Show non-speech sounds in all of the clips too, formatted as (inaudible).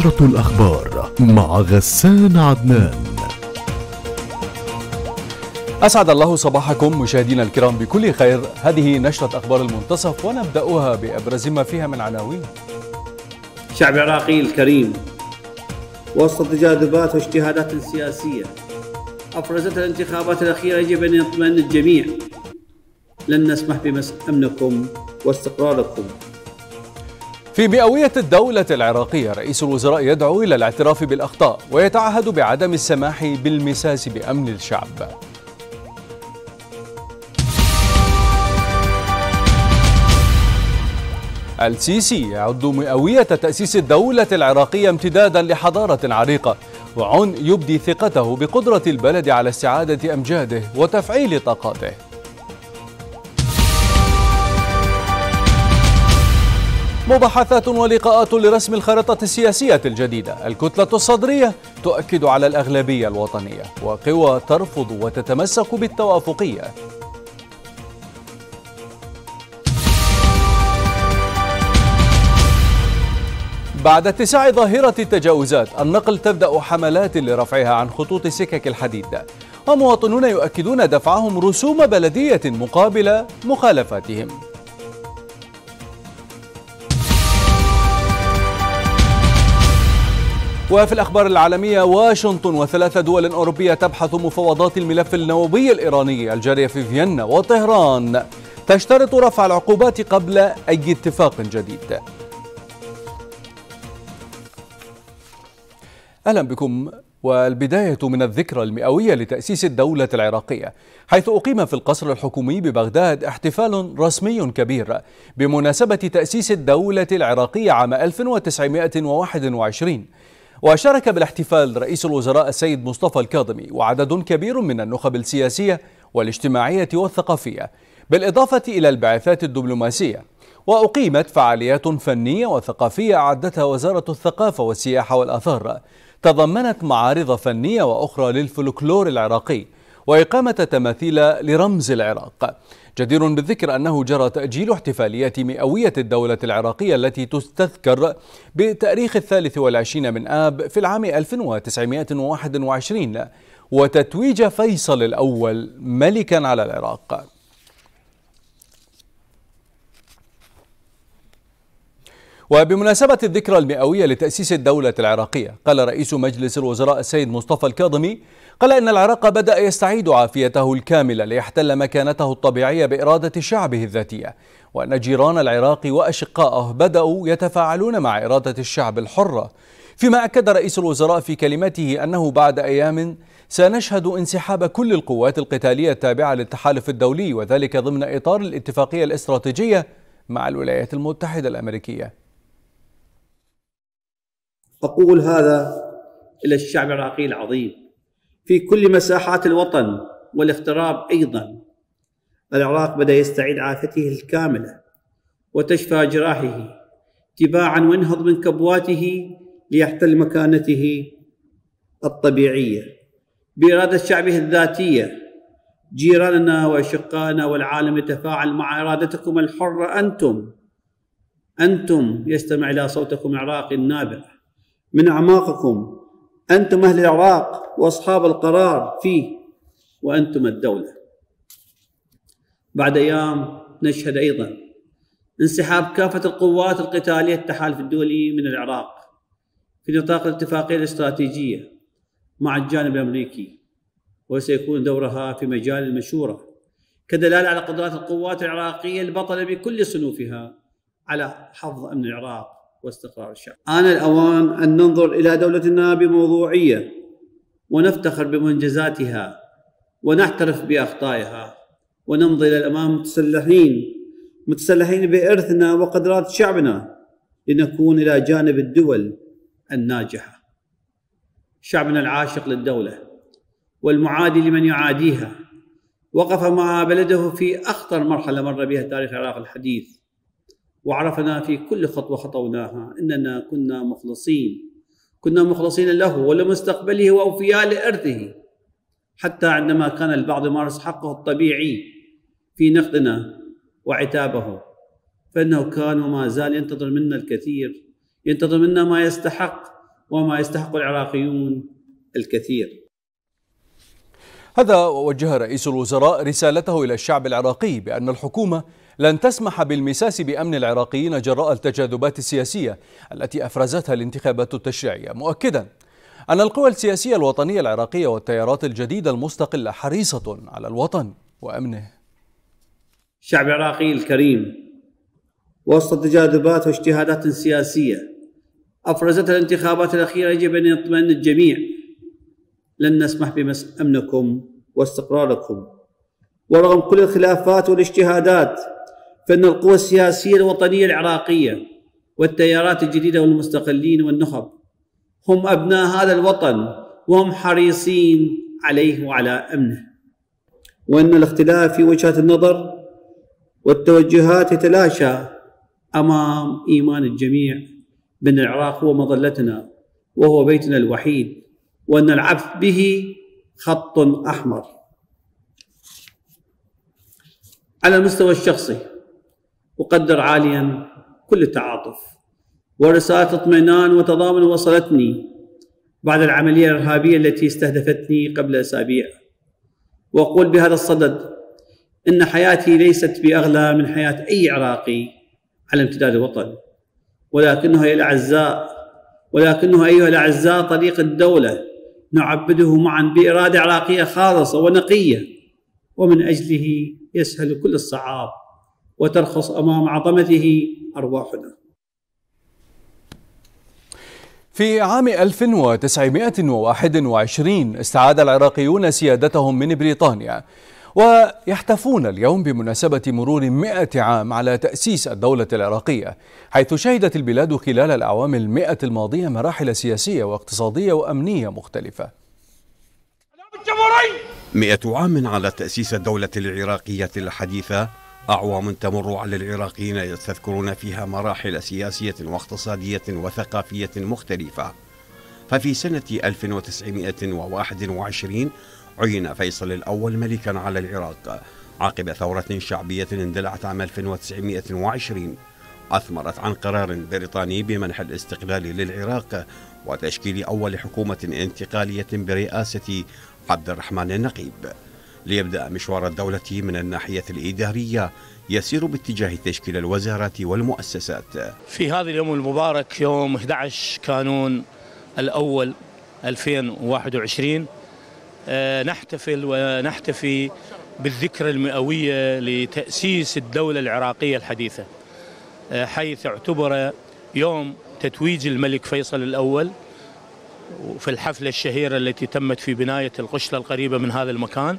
نشرة الأخبار مع غسان عدنان أسعد الله صباحكم مشاهدينا الكرام بكل خير هذه نشرة أخبار المنتصف ونبدأها بأبرز ما فيها من عناوين شعب عراقي الكريم وسط تجاذبات واجتهادات سياسية أفرزتها الانتخابات الأخيرة يجب أن يطمئن الجميع لن نسمح بمس أمنكم واستقراركم في مئوية الدولة العراقية رئيس الوزراء يدعو إلى الاعتراف بالأخطاء ويتعهد بعدم السماح بالمساس بأمن الشعب السيسي يعد مئوية تأسيس الدولة العراقية امتدادا لحضارة عريقة وعن يبدي ثقته بقدرة البلد على استعادة أمجاده وتفعيل طاقاته مباحثات ولقاءات لرسم الخارطة السياسية الجديدة الكتلة الصدرية تؤكد على الأغلبية الوطنية وقوى ترفض وتتمسك بالتوافقية بعد اتساع ظاهرة التجاوزات النقل تبدأ حملات لرفعها عن خطوط سكك الحديد ومواطنون يؤكدون دفعهم رسوم بلدية مقابل مخالفاتهم وفي الأخبار العالمية واشنطن وثلاث دول أوروبية تبحث مفاوضات الملف النووي الإيراني الجارية في فيينا وطهران تشترط رفع العقوبات قبل أي اتفاق جديد أهلا بكم والبداية من الذكرى المئوية لتأسيس الدولة العراقية حيث أقيم في القصر الحكومي ببغداد احتفال رسمي كبير بمناسبة تأسيس الدولة العراقية عام 1921 وشارك بالاحتفال رئيس الوزراء السيد مصطفى الكاظمي وعدد كبير من النخب السياسية والاجتماعية والثقافية بالإضافة إلى البعثات الدبلوماسية وأقيمت فعاليات فنية وثقافية عدتها وزارة الثقافة والسياحة والآثار تضمنت معارض فنية وأخرى للفلكلور العراقي وإقامة تماثيل لرمز العراق جدير بالذكر أنه جرى تأجيل احتفالية مئوية الدولة العراقية التي تستذكر بتاريخ الثالث والعشرين من آب في العام 1921 وتتويج فيصل الأول ملكا على العراق وبمناسبة الذكرى المئوية لتأسيس الدولة العراقية قال رئيس مجلس الوزراء السيد مصطفى الكاظمي قال إن العراق بدأ يستعيد عافيته الكاملة ليحتل مكانته الطبيعية بإرادة شعبه الذاتية وأن جيران العراق وأشقائه بدأوا يتفاعلون مع إرادة الشعب الحرة فيما أكد رئيس الوزراء في كلمته أنه بعد أيام سنشهد انسحاب كل القوات القتالية التابعة للتحالف الدولي وذلك ضمن إطار الاتفاقية الاستراتيجية مع الولايات المتحدة الأمريكية أقول هذا إلى الشعب العراقي العظيم في كل مساحات الوطن والاغتراب أيضا العراق بدأ يستعيد عافته الكاملة وتشفى جراحه تباعا وانهض من كبواته ليحتل مكانته الطبيعية بإرادة شعبه الذاتية جيراننا وأشقائنا والعالم يتفاعل مع إرادتكم الحرة أنتم أنتم يستمع إلى صوتكم العراقي النابع من أعماقكم أنتم أهل العراق وأصحاب القرار فيه وأنتم الدولة بعد أيام نشهد أيضا انسحاب كافة القوات القتالية التحالف الدولي من العراق في نطاق الاتفاقية الاستراتيجية مع الجانب الأمريكي وسيكون دورها في مجال المشورة كدلالة على قدرات القوات العراقية البطلة بكل صنوفها على حفظ أمن العراق واستقرار الشعب آن الأوان أن ننظر إلى دولتنا بموضوعية ونفتخر بمنجزاتها ونعترف بأخطائها ونمضي إلى الأمام متسلحين متسلحين بإرثنا وقدرات شعبنا لنكون إلى جانب الدول الناجحة شعبنا العاشق للدولة والمعادي لمن يعاديها وقف مع بلده في أخطر مرحلة مر بها تاريخ العراق الحديث وعرفنا في كل خطوة خطوناها أننا كنا مخلصين كنا مخلصين له ولمستقبله وأوفياء لإرثه حتى عندما كان البعض يمارس حقه الطبيعي في نقدنا وعتابه فإنه كان وما زال ينتظر منا الكثير ينتظر منا ما يستحق وما يستحق العراقيون الكثير هذا وجه رئيس الوزراء رسالته إلى الشعب العراقي بأن الحكومة لن تسمح بالمساس بأمن العراقيين جراء التجاذبات السياسية التي أفرزتها الانتخابات التشريعية مؤكدا أن القوى السياسية الوطنية العراقية والتيارات الجديدة المستقلة حريصة على الوطن وأمنه الشعب العراقي الكريم وسط تجاذبات واجتهادات سياسية أفرزتها الانتخابات الأخيرة يجب أن يطمئن الجميع لن نسمح بمس أمنكم واستقراركم ورغم كل الخلافات والاجتهادات فإن القوى السياسية الوطنية العراقية والتيارات الجديدة والمستقلين والنخب هم أبناء هذا الوطن وهم حريصين عليه وعلى أمنه وأن الاختلاف في وجهات النظر والتوجهات يتلاشى أمام إيمان الجميع بأن العراق هو مظلتنا وهو بيتنا الوحيد وأن العبث به خط أحمر على المستوى الشخصي أقدر عاليا كل التعاطف ورسالة اطمئنان وتضامن وصلتني بعد العملية الإرهابية التي استهدفتني قبل أسابيع وأقول بهذا الصدد إن حياتي ليست بأغلى من حياة أي عراقي على امتداد الوطن ولكنها يا الأعزاء ولكنها أيها الأعزاء طريق الدولة نعبده معا بإرادة عراقية خالصة ونقية ومن أجله يسهل كل الصعاب وترخص امام عظمته ارواحنا في عام 1921 استعاد العراقيون سيادتهم من بريطانيا ويحتفون اليوم بمناسبة مرور مئة عام على تأسيس الدولة العراقية حيث شهدت البلاد خلال الأعوام المئة الماضية مراحل سياسية واقتصادية وأمنية مختلفة مئة عام على تأسيس الدولة العراقية الحديثة أعوام تمر على العراقيين يستذكرون فيها مراحل سياسية واقتصادية وثقافية مختلفة ففي سنة 1921 عين فيصل الأول ملكا على العراق عقب ثورة شعبية اندلعت عام 1920 أثمرت عن قرار بريطاني بمنح الاستقلال للعراق وتشكيل أول حكومة انتقالية برئاسة عبد الرحمن النقيب ليبدأ مشوار الدولة من الناحية الإدارية يسير باتجاه تشكيل الوزارات والمؤسسات في هذا اليوم المبارك يوم 11 كانون الأول 2021 آه، نحتفل ونحتفي بالذكرى المئوية لتأسيس الدولة العراقية الحديثة آه، حيث اعتبر يوم تتويج الملك فيصل الأول في الحفلة الشهيرة التي تمت في بناية القشلة القريبة من هذا المكان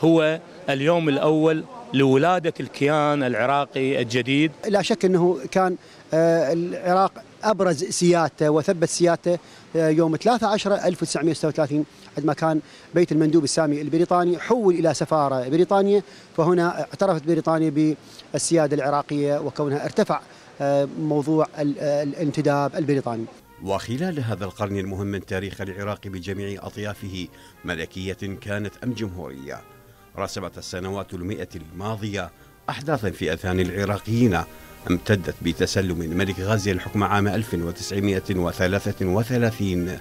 هو اليوم الأول لولادة الكيان العراقي الجديد لا شك أنه كان آه، العراق أبرز سيادته وثبت سيادته آه، يوم 13 1936 عندما كان بيت المندوب السامي البريطاني حول إلى سفارة بريطانية فهنا اعترفت بريطانيا بالسيادة العراقية وكونها ارتفع آه، موضوع الانتداب البريطاني وخلال هذا القرن المهم من تاريخ العراق بجميع أطيافه ملكية كانت أم جمهورية راسمت السنوات المئة الماضية أحداثا في أذهان العراقيين امتدت بتسلم الملك غازي الحكم عام 1933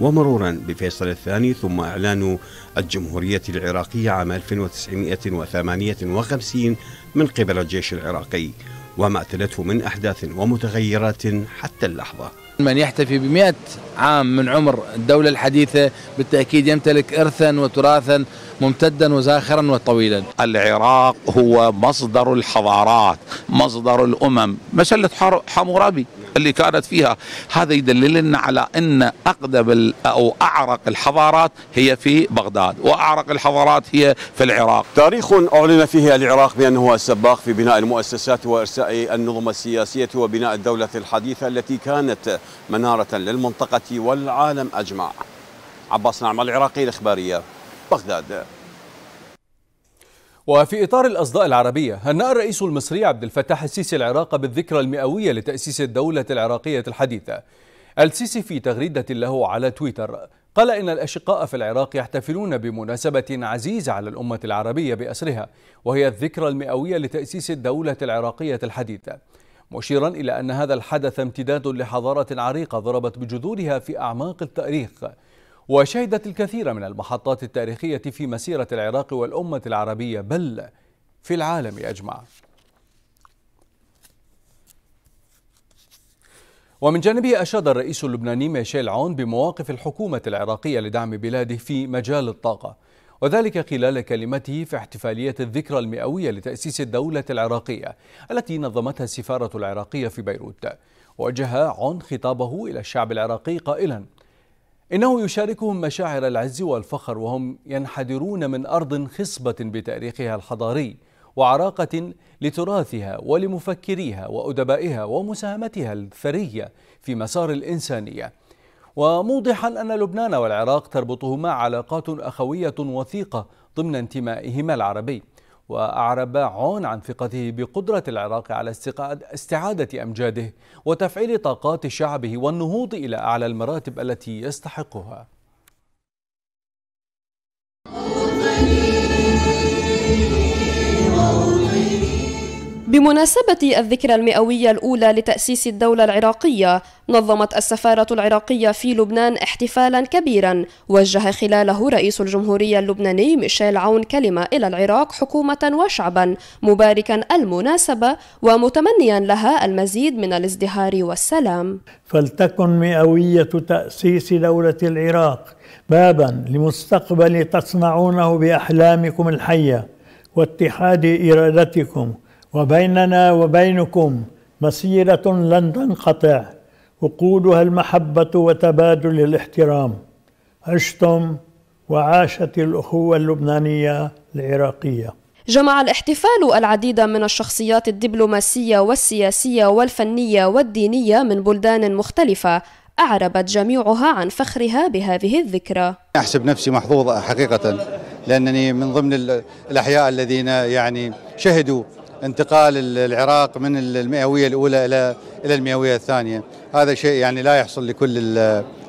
ومرورا بفيصل الثاني ثم إعلان الجمهورية العراقية عام 1958 من قبل الجيش العراقي وما تلته من أحداث ومتغيرات حتى اللحظة من يحتفي بمئة عام من عمر الدولة الحديثة بالتأكيد يمتلك إرثا وتراثا ممتدا وزاخرا وطويلا العراق هو مصدر الحضارات مصدر الأمم مسلة حمورابي اللي كانت فيها هذا يدللنا على أن أقدم أو أعرق الحضارات هي في بغداد وأعرق الحضارات هي في العراق تاريخ أعلن فيه العراق بأنه السباق في بناء المؤسسات وإرساء النظم السياسية وبناء الدولة الحديثة التي كانت منارة للمنطقة والعالم أجمع عباس نعم العراقي الإخبارية بغداد وفي إطار الأصداء العربية هنأ الرئيس المصري عبد الفتاح السيسي العراق بالذكرى المئوية لتأسيس الدولة العراقية الحديثة السيسي في تغريدة له على تويتر قال إن الأشقاء في العراق يحتفلون بمناسبة عزيزة على الأمة العربية بأسرها وهي الذكرى المئوية لتأسيس الدولة العراقية الحديثة مشيرا إلى أن هذا الحدث امتداد لحضارة عريقة ضربت بجذورها في أعماق التاريخ وشهدت الكثير من المحطات التاريخية في مسيرة العراق والأمة العربية بل في العالم أجمع ومن جانبه أشاد الرئيس اللبناني ميشيل عون بمواقف الحكومة العراقية لدعم بلاده في مجال الطاقة وذلك خلال كلمته في احتفالية الذكرى المئوية لتأسيس الدولة العراقية التي نظمتها السفارة العراقية في بيروت وجه عون خطابه إلى الشعب العراقي قائلا إنه يشاركهم مشاعر العز والفخر وهم ينحدرون من أرض خصبة بتاريخها الحضاري وعراقة لتراثها ولمفكريها وأدبائها ومساهمتها الثرية في مسار الإنسانية وموضحا أن لبنان والعراق تربطهما علاقات أخوية وثيقة ضمن انتمائهما العربي وأعرب عون عن ثقته بقدرة العراق على استعادة أمجاده وتفعيل طاقات شعبه والنهوض إلى أعلى المراتب التي يستحقها بمناسبة الذكرى المئوية الأولى لتأسيس الدولة العراقية نظمت السفارة العراقية في لبنان احتفالا كبيرا وجه خلاله رئيس الجمهورية اللبناني ميشيل عون كلمة إلى العراق حكومة وشعبا مباركا المناسبة ومتمنيا لها المزيد من الازدهار والسلام فلتكن مئوية تأسيس دولة العراق بابا لمستقبل تصنعونه بأحلامكم الحية واتحاد إرادتكم وبيننا وبينكم مسيرة لن تنقطع وقودها المحبة وتبادل الاحترام عشتم وعاشت الأخوة اللبنانية العراقية جمع الاحتفال العديد من الشخصيات الدبلوماسية والسياسية والفنية والدينية من بلدان مختلفة أعربت جميعها عن فخرها بهذه الذكرى أحسب نفسي محظوظة حقيقة لأنني من ضمن الأحياء الذين يعني شهدوا انتقال العراق من المئويه الاولى الى الى المئويه الثانيه، هذا شيء يعني لا يحصل لكل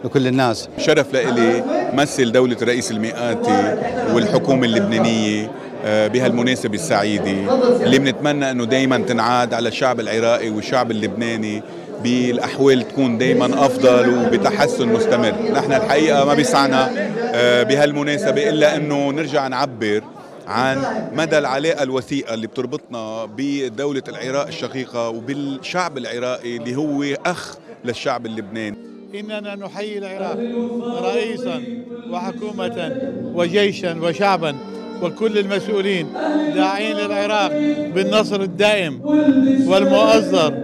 لكل الناس. شرف لإلي مثل دوله رئيس المئاتي والحكومه اللبنانيه آه، بهالمناسبة السعيدة اللي بنتمنى أنه دايما تنعاد على الشعب العراقي والشعب اللبناني بالأحوال تكون دايما أفضل وبتحسن مستمر نحن الحقيقة ما بيسعنا آه، بهالمناسبة إلا أنه نرجع نعبر عن مدى العلاقة الوثيقة اللي بتربطنا بدولة العراق الشقيقة وبالشعب العراقي اللي هو أخ للشعب اللبناني إننا نحيي العراق رئيسا وحكومة وجيشا وشعبا وكل المسؤولين داعين للعراق بالنصر الدائم والمؤزر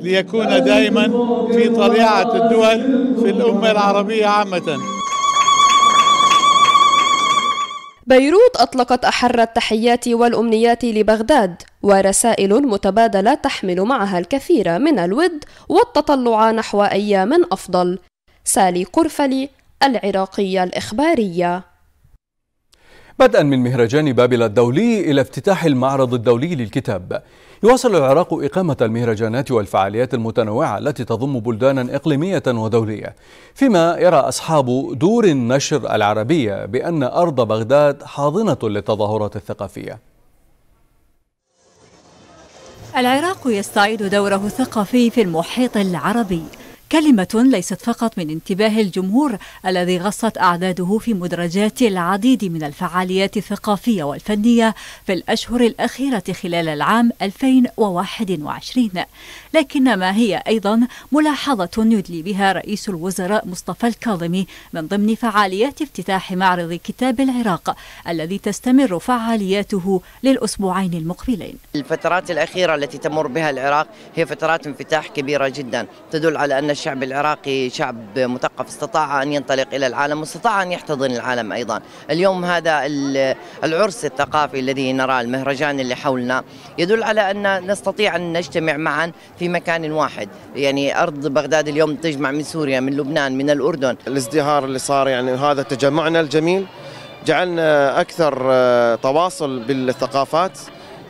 ليكون دائما في طليعة الدول في الأمة العربية عامةً بيروت أطلقت أحر التحيات والأمنيات لبغداد ورسائل متبادلة تحمل معها الكثير من الود والتطلع نحو أيام أفضل سالي قرفلي العراقية الإخبارية بدءا من مهرجان بابل الدولي إلى افتتاح المعرض الدولي للكتاب يواصل العراق إقامة المهرجانات والفعاليات المتنوعة التي تضم بلدانا إقليمية ودولية فيما يرى أصحاب دور النشر العربية بأن أرض بغداد حاضنة للتظاهرات الثقافية العراق يستعيد دوره الثقافي في المحيط العربي كلمة ليست فقط من انتباه الجمهور الذي غصت أعداده في مدرجات العديد من الفعاليات الثقافية والفنية في الأشهر الأخيرة خلال العام 2021 لكن ما هي أيضا ملاحظة يدلي بها رئيس الوزراء مصطفى الكاظمي من ضمن فعاليات افتتاح معرض كتاب العراق الذي تستمر فعالياته للأسبوعين المقبلين الفترات الأخيرة التي تمر بها العراق هي فترات انفتاح كبيرة جدا تدل على أن الشعب العراقي شعب مثقف استطاع أن ينطلق إلى العالم واستطاع أن يحتضن العالم أيضا اليوم هذا العرس الثقافي الذي نراه المهرجان اللي حولنا يدل على أن نستطيع أن نجتمع معا في مكان واحد يعني أرض بغداد اليوم تجمع من سوريا من لبنان من الأردن الازدهار اللي صار يعني هذا تجمعنا الجميل جعلنا أكثر آه، تواصل بالثقافات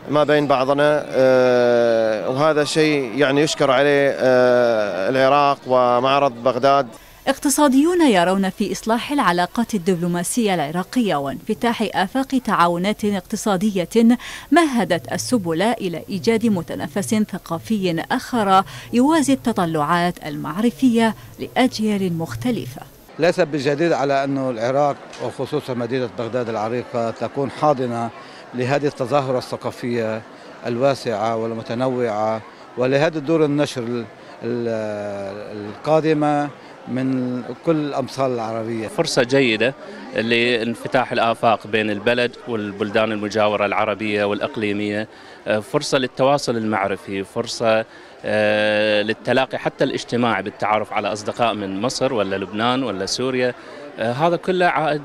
ما بين بعضنا آه، وهذا شيء يعني يشكر عليه آه، العراق ومعرض بغداد اقتصاديون يرون في إصلاح العلاقات الدبلوماسية العراقية وانفتاح آفاق تعاونات اقتصادية مهدت السبل إلى إيجاد متنفس ثقافي آخر يوازي التطلعات المعرفية لأجيال مختلفة ليس بالجديد على أن العراق وخصوصا مدينة بغداد العريقة تكون حاضنة لهذه التظاهرة الثقافية الواسعة والمتنوعة ولهذا الدور النشر القادمة من كل الأمصال العربية فرصة جيدة لانفتاح الآفاق بين البلد والبلدان المجاورة العربية والأقليمية آه، فرصة للتواصل المعرفي فرصة آه، للتلاقي حتى الاجتماعي بالتعارف على أصدقاء من مصر ولا لبنان ولا سوريا آه، هذا كله عائد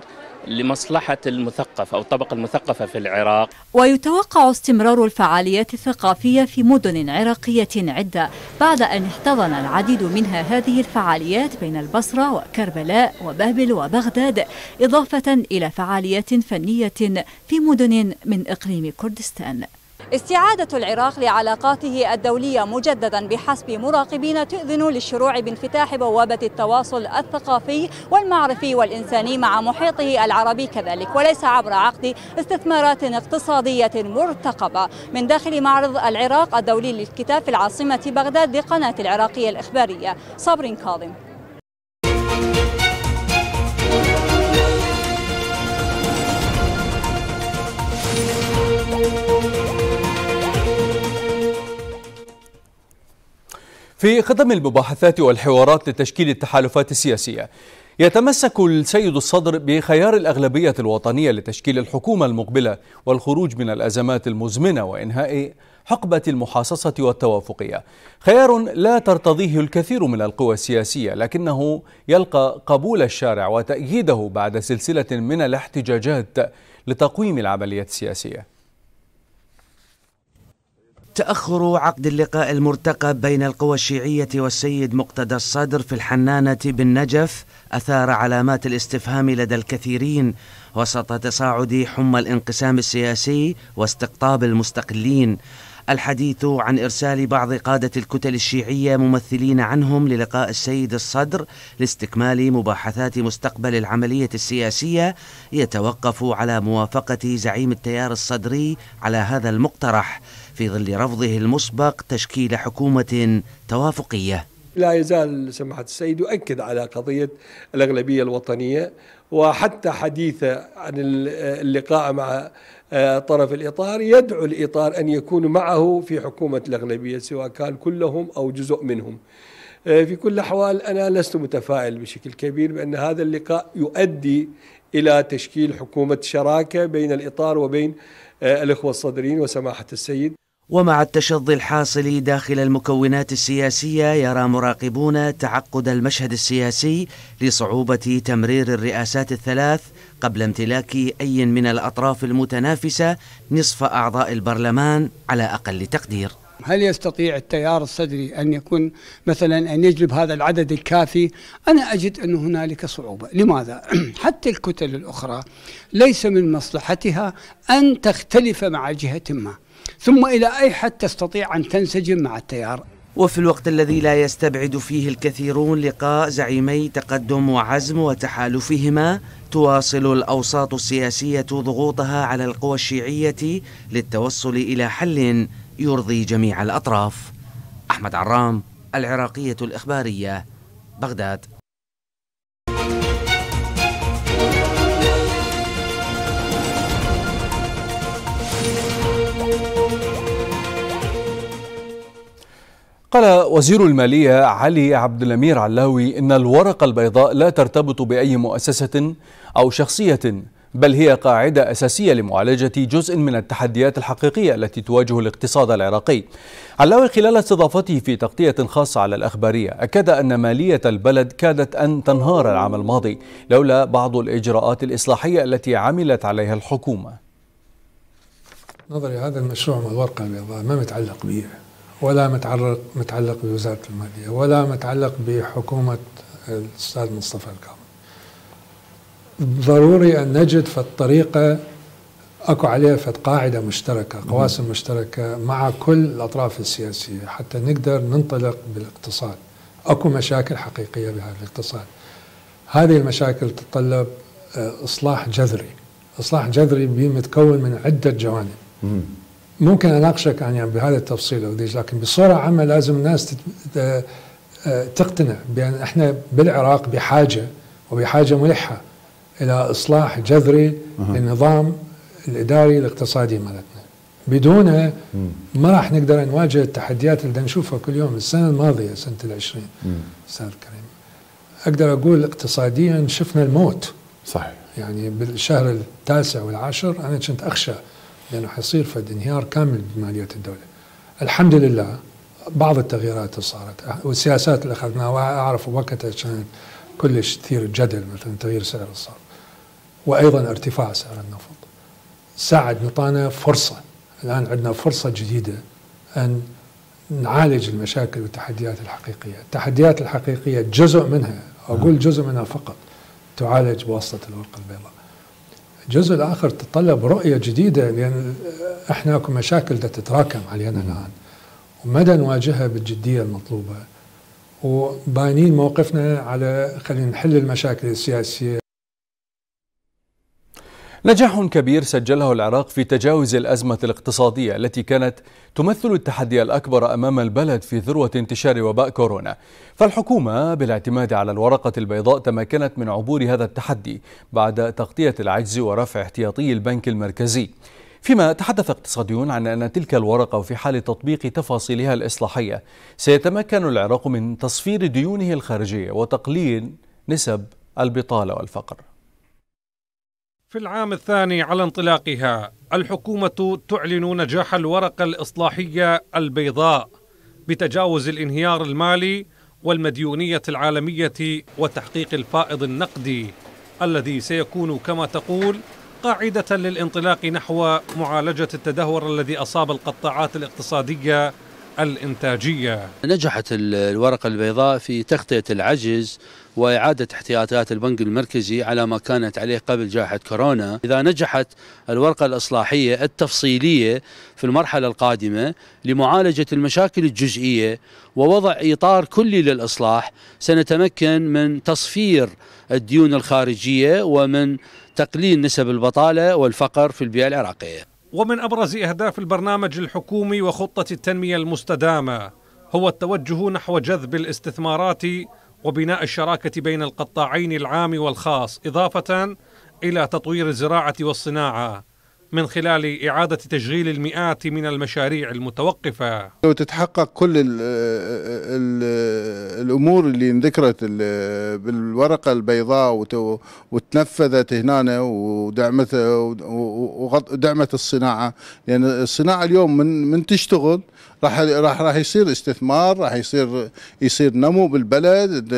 لمصلحة المثقف أو الطبقة المثقفة في العراق ويتوقع استمرار الفعاليات الثقافية في مدن عراقية عدة بعد أن احتضن العديد منها هذه الفعاليات بين البصرة وكربلاء وبابل وبغداد إضافة إلى فعاليات فنية في مدن من إقليم كردستان استعادة العراق لعلاقاته الدولية مجددا بحسب مراقبين تؤذن للشروع بانفتاح بوابة التواصل الثقافي والمعرفي والإنساني مع محيطه العربي كذلك وليس عبر عقد استثمارات اقتصادية مرتقبة من داخل معرض العراق الدولي للكتاب في العاصمة بغداد لقناة العراقية الإخبارية صبر كاظم في خضم المباحثات والحوارات لتشكيل التحالفات السياسية يتمسك السيد الصدر بخيار الأغلبية الوطنية لتشكيل الحكومة المقبلة والخروج من الأزمات المزمنة وإنهاء حقبة المحاصصة والتوافقية خيار لا ترتضيه الكثير من القوى السياسية لكنه يلقى قبول الشارع وتأييده بعد سلسلة من الاحتجاجات لتقويم العملية السياسية تأخر عقد اللقاء المرتقب بين القوى الشيعية والسيد مقتدى الصدر في الحنانة بالنجف أثار علامات الاستفهام لدى الكثيرين وسط تصاعد حمى الانقسام السياسي واستقطاب المستقلين الحديث عن إرسال بعض قادة الكتل الشيعية ممثلين عنهم للقاء السيد الصدر لاستكمال مباحثات مستقبل العملية السياسية يتوقف على موافقة زعيم التيار الصدري على هذا المقترح في ظل رفضه المسبق تشكيل حكومة توافقية لا يزال سماحة السيد يؤكد على قضية الأغلبية الوطنية وحتى حديثه عن اللقاء مع آه، طرف الإطار يدعو الإطار أن يكونوا معه في حكومة الأغلبية سواء كان كلهم أو جزء منهم آه، في كل الأحوال أنا لست متفائل بشكل كبير بأن هذا اللقاء يؤدي إلى تشكيل حكومة شراكة بين الإطار وبين آه، الإخوة الصدريين وسماحة السيد ومع التشظي الحاصل داخل المكونات السياسية يرى مراقبون تعقد المشهد السياسي لصعوبة تمرير الرئاسات الثلاث قبل امتلاك أي من الأطراف المتنافسة نصف أعضاء البرلمان على أقل تقدير هل يستطيع التيار الصدري أن يكون مثلا أن يجلب هذا العدد الكافي أنا أجد أن هنالك صعوبة لماذا؟ (clears throat) حتى الكتل الأخرى ليس من مصلحتها أن تختلف مع جهة ما ثم إلى أي حد تستطيع أن تنسجم مع التيار وفي الوقت الذي لا يستبعد فيه الكثيرون لقاء زعيمي تقدم وعزم وتحالفهما تواصل الاوساط السياسيه ضغوطها على القوى الشيعيه للتوصل الى حل يرضي جميع الاطراف. احمد عرام العراقيه الاخباريه بغداد قال وزير المالية علي عبد الأمير علاوي إن الورقة البيضاء لا ترتبط بأي مؤسسة أو شخصية بل هي قاعدة أساسية لمعالجة جزء من التحديات الحقيقية التي تواجه الاقتصاد العراقي علاوي خلال استضافته في تغطية خاصة على الأخبارية أكد أن مالية البلد كادت أن تنهار العام الماضي لولا بعض الإجراءات الإصلاحية التي عملت عليها الحكومة نظري هذا المشروع من الورقة البيضاء ما متعلق به ولا متعلق متعلق بوزاره الماليه ولا متعلق بحكومه الاستاذ مصطفى الكاظم. ضروري ان نجد في الطريقه اكو عليها فد قاعده مشتركه، قواسم مشتركه مع كل الاطراف السياسيه حتى نقدر ننطلق بالاقتصاد. اكو مشاكل حقيقيه بهذا الاقتصاد. هذه المشاكل تتطلب آه، اصلاح جذري، اصلاح جذري بمتكون من عده جوانب. ممكن اناقشك يعني, يعني بهذا التفصيل لكن بصوره عامه لازم الناس آه، تقتنع بان احنا بالعراق بحاجه وبحاجه ملحه الى اصلاح جذري للنظام الاداري الاقتصادي مالتنا بدونه ما راح نقدر نواجه التحديات اللي نشوفها كل يوم السنه الماضيه سنه العشرين استاذ الكريم اقدر اقول اقتصاديا شفنا الموت صحيح يعني بالشهر التاسع والعاشر انا كنت اخشى لانه حيصير فد انهيار كامل بماليه الدوله. الحمد لله بعض التغييرات اللي صارت والسياسات اللي اخذناها واعرف وقتها كانت كلش تثير الجدل مثلا تغيير سعر الصرف وايضا ارتفاع سعر النفط. ساعد نطانا فرصه الان عندنا فرصه جديده ان نعالج المشاكل والتحديات الحقيقيه، التحديات الحقيقيه جزء منها اقول نعم. جزء منها فقط تعالج بواسطه الورقه البيضاء. الجزء الآخر تطلب رؤية جديدة لأن إحنا اكو مشاكل تتراكم علينا الآن ومدى نواجهها بالجدية المطلوبة وباينين موقفنا على خلينا نحل المشاكل السياسية نجاح كبير سجله العراق في تجاوز الأزمة الاقتصادية التي كانت تمثل التحدي الأكبر أمام البلد في ذروة انتشار وباء كورونا فالحكومة بالاعتماد على الورقة البيضاء تمكنت من عبور هذا التحدي بعد تغطية العجز ورفع احتياطي البنك المركزي فيما تحدث اقتصاديون عن أن تلك الورقة وفي حال تطبيق تفاصيلها الإصلاحية سيتمكن العراق من تصفير ديونه الخارجية وتقليل نسب البطالة والفقر في العام الثاني على انطلاقها الحكومة تعلن نجاح الورقة الإصلاحية البيضاء بتجاوز الانهيار المالي والمديونية العالمية وتحقيق الفائض النقدي الذي سيكون كما تقول قاعدة للانطلاق نحو معالجة التدهور الذي أصاب القطاعات الاقتصادية الإنتاجية نجحت الورقة البيضاء في تغطية العجز وإعادة احتياطات البنك المركزي على ما كانت عليه قبل جائحة كورونا إذا نجحت الورقة الإصلاحية التفصيلية في المرحلة القادمة لمعالجة المشاكل الجزئية ووضع إطار كلي للإصلاح سنتمكن من تصفير الديون الخارجية ومن تقليل نسب البطالة والفقر في البيئة العراقية ومن أبرز أهداف البرنامج الحكومي وخطة التنمية المستدامة هو التوجه نحو جذب الاستثمارات وبناء الشراكه بين القطاعين العام والخاص اضافه الى تطوير الزراعه والصناعه من خلال إعادة تشغيل المئات من المشاريع المتوقفة لو تتحقق كل الـ الـ الأمور اللي انذكرت بالورقة البيضاء وتنفذت هنا ودعمت ودعمت الصناعة لأن يعني الصناعة اليوم من من تشتغل راح راح راح يصير استثمار راح يصير يصير نمو بالبلد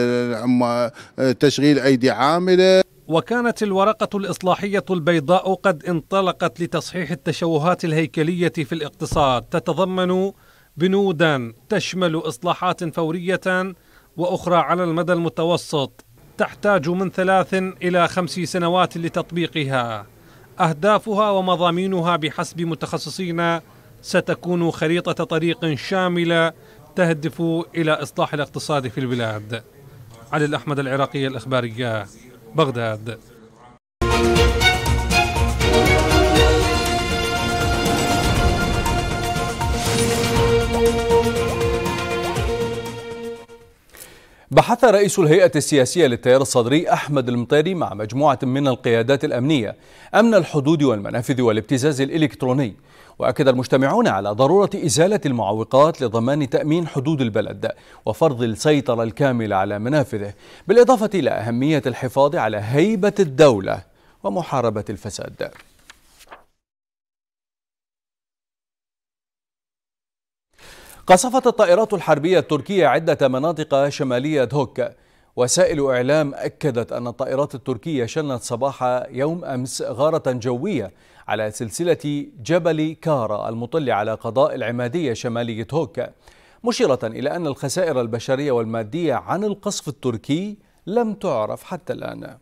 تشغيل ايدي عامله وكانت الورقة الإصلاحية البيضاء قد انطلقت لتصحيح التشوهات الهيكلية في الاقتصاد تتضمن بنودا تشمل إصلاحات فورية وأخرى على المدى المتوسط تحتاج من ثلاث إلى خمس سنوات لتطبيقها أهدافها ومضامينها بحسب متخصصين ستكون خريطة طريق شاملة تهدف إلى إصلاح الاقتصاد في البلاد علي الأحمد العراقي الإخبارية بغداد بحث رئيس الهيئة السياسية للتيار الصدري أحمد المطيري مع مجموعة من القيادات الأمنية أمن الحدود والمنافذ والابتزاز الإلكتروني وأكد المجتمعون على ضرورة إزالة المعوقات لضمان تأمين حدود البلد وفرض السيطرة الكاملة على منافذه بالإضافة إلى أهمية الحفاظ على هيبة الدولة ومحاربة الفساد قصفت الطائرات الحربية التركية عدة مناطق شمالية دهوك وسائل إعلام أكدت أن الطائرات التركية شنت صباح يوم أمس غارة جوية على سلسلة جبل كارا المطل على قضاء العمادية شمالية هوكا مشيرة إلى أن الخسائر البشرية والمادية عن القصف التركي لم تعرف حتى الآن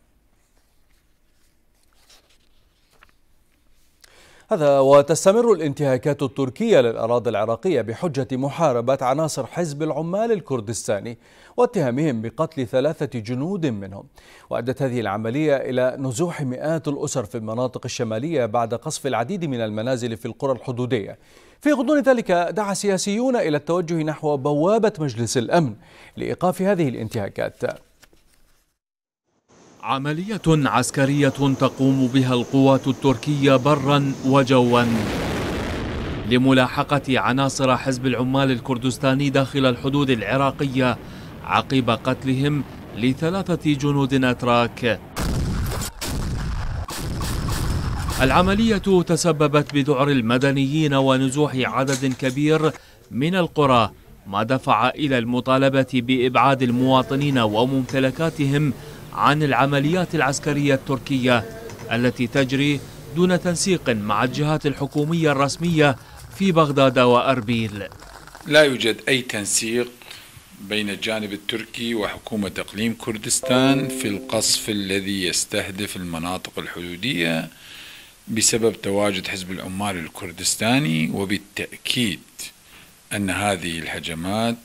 هذا وتستمر الانتهاكات التركية للأراضي العراقية بحجة محاربة عناصر حزب العمال الكردستاني واتهامهم بقتل ثلاثة جنود منهم وأدت هذه العملية إلى نزوح مئات الأسر في المناطق الشمالية بعد قصف العديد من المنازل في القرى الحدودية في غضون ذلك دعا سياسيون إلى التوجه نحو بوابة مجلس الأمن لإيقاف هذه الانتهاكات عملية عسكرية تقوم بها القوات التركية برا وجوا لملاحقة عناصر حزب العمال الكردستاني داخل الحدود العراقية عقب قتلهم لثلاثة جنود أتراك العملية تسببت بذعر المدنيين ونزوح عدد كبير من القرى ما دفع إلى المطالبة بإبعاد المواطنين وممتلكاتهم عن العمليات العسكرية التركية التي تجري دون تنسيق مع الجهات الحكومية الرسمية في بغداد وأربيل لا يوجد أي تنسيق بين الجانب التركي وحكومة إقليم كردستان في القصف الذي يستهدف المناطق الحدودية بسبب تواجد حزب العمال الكردستاني وبالتأكيد أن هذه الهجمات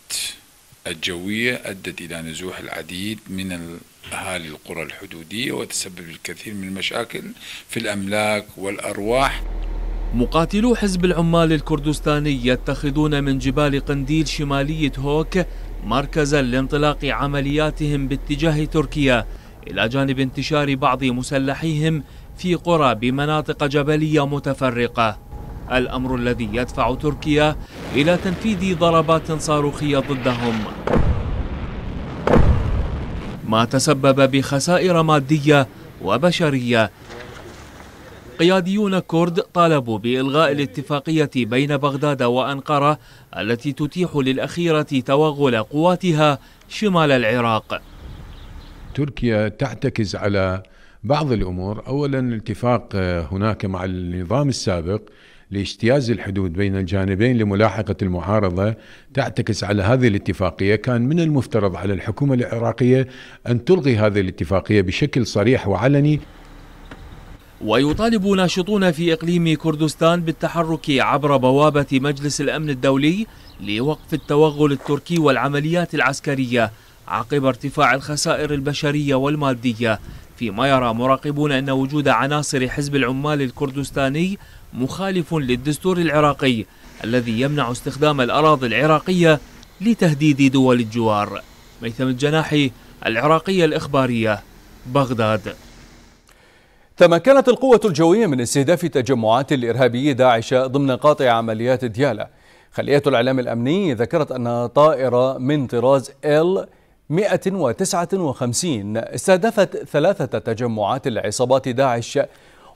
الجوية أدت إلى نزوح العديد من أهالي القرى الحدودية وتسبب الكثير من المشاكل في الأملاك والأرواح مقاتلو حزب العمال الكردستاني يتخذون من جبال قنديل شمالية هوك مركزا لانطلاق عملياتهم باتجاه تركيا إلى جانب انتشار بعض مسلحيهم في قرى بمناطق جبلية متفرقة الأمر الذي يدفع تركيا إلى تنفيذ ضربات صاروخية ضدهم ما تسبب بخسائر مادية وبشرية قياديون كرد طالبوا بإلغاء الاتفاقية بين بغداد وأنقرة التي تتيح للأخيرة توغل قواتها شمال العراق تركيا تعتكز على بعض الأمور أولا الاتفاق هناك مع النظام السابق لاجتياز الحدود بين الجانبين لملاحقة المعارضة تعتكس على هذه الاتفاقية كان من المفترض على الحكومة العراقية أن تلغي هذه الاتفاقية بشكل صريح وعلني ويطالب ناشطون في إقليم كردستان بالتحرك عبر بوابة مجلس الأمن الدولي لوقف التوغل التركي والعمليات العسكرية عقب ارتفاع الخسائر البشرية والمادية فيما يرى مراقبون أن وجود عناصر حزب العمال الكردستاني مخالف للدستور العراقي الذي يمنع استخدام الأراضي العراقية لتهديد دول الجوار ميثم الجناحي العراقية الإخبارية بغداد تمكنت القوة الجوية من استهداف تجمعات الإرهابي داعش ضمن قاطع عمليات ديالا خلية الإعلام الأمني ذكرت أن طائرة من طراز إل 159 استهدفت ثلاثة تجمعات لعصابات داعش